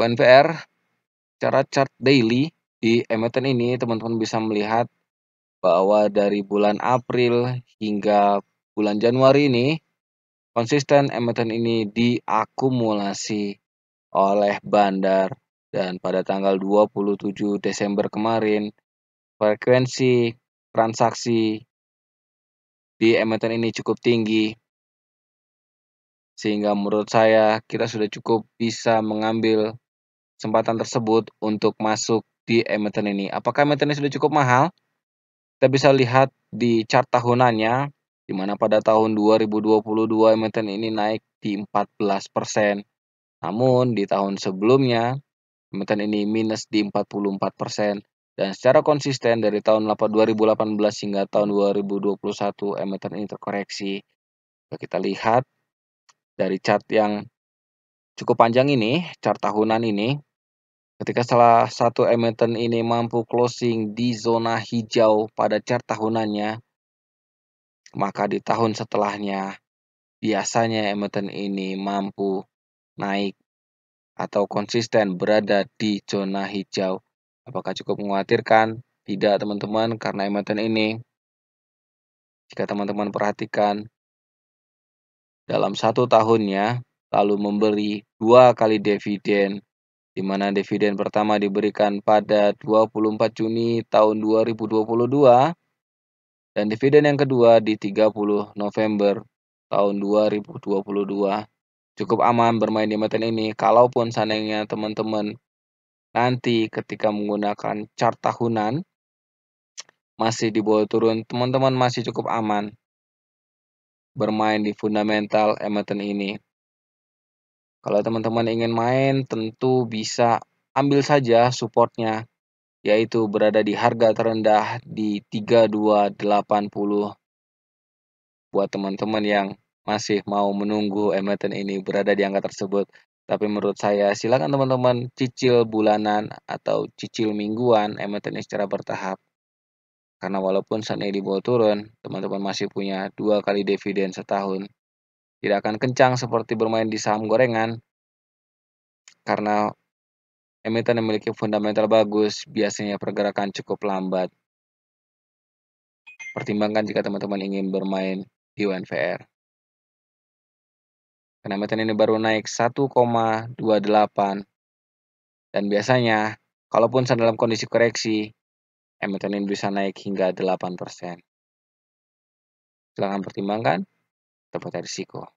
UNPR cara chart daily di emiten ini teman-teman bisa melihat bahwa dari bulan April hingga bulan Januari ini konsisten emiten ini diakumulasi oleh bandar dan pada tanggal 27 Desember kemarin frekuensi transaksi di emiten ini cukup tinggi sehingga menurut saya kita sudah cukup bisa mengambil kesempatan tersebut untuk masuk di emiten ini. Apakah emiten ini sudah cukup mahal? Kita bisa lihat di chart tahunannya, di mana pada tahun 2022 emiten ini naik di 14%. Namun di tahun sebelumnya, emiten ini minus di 44%. Dan secara konsisten dari tahun 2018 hingga tahun 2021 emiten ini terkoreksi. Kita lihat dari chart yang cukup panjang ini, chart tahunan ini, Ketika salah satu emiten ini mampu closing di zona hijau pada chart tahunannya, maka di tahun setelahnya biasanya emiten ini mampu naik atau konsisten berada di zona hijau. Apakah cukup mengkhawatirkan? Tidak teman-teman karena emiten ini jika teman-teman perhatikan dalam satu tahunnya lalu memberi dua kali dividen di mana dividen pertama diberikan pada 24 Juni tahun 2022 dan dividen yang kedua di 30 November tahun 2022. Cukup aman bermain di meten ini kalaupun seandainya teman-teman nanti ketika menggunakan chart tahunan masih di bawah turun, teman-teman masih cukup aman bermain di fundamental emiten ini. Kalau teman-teman ingin main, tentu bisa ambil saja supportnya, yaitu berada di harga terendah di 3280. Buat teman-teman yang masih mau menunggu emiten ini berada di angka tersebut. Tapi menurut saya silakan teman-teman cicil bulanan atau cicil mingguan emiten ini secara bertahap. Karena walaupun saat ini dibawa turun, teman-teman masih punya dua kali dividen setahun tidak akan kencang seperti bermain di saham gorengan karena emiten yang memiliki fundamental bagus biasanya pergerakan cukup lambat. Pertimbangkan jika teman-teman ingin bermain di UNVR. Karena emiten ini baru naik 1,28 dan biasanya kalaupun dalam kondisi koreksi, emiten ini bisa naik hingga 8%. Silahkan pertimbangkan. riesgo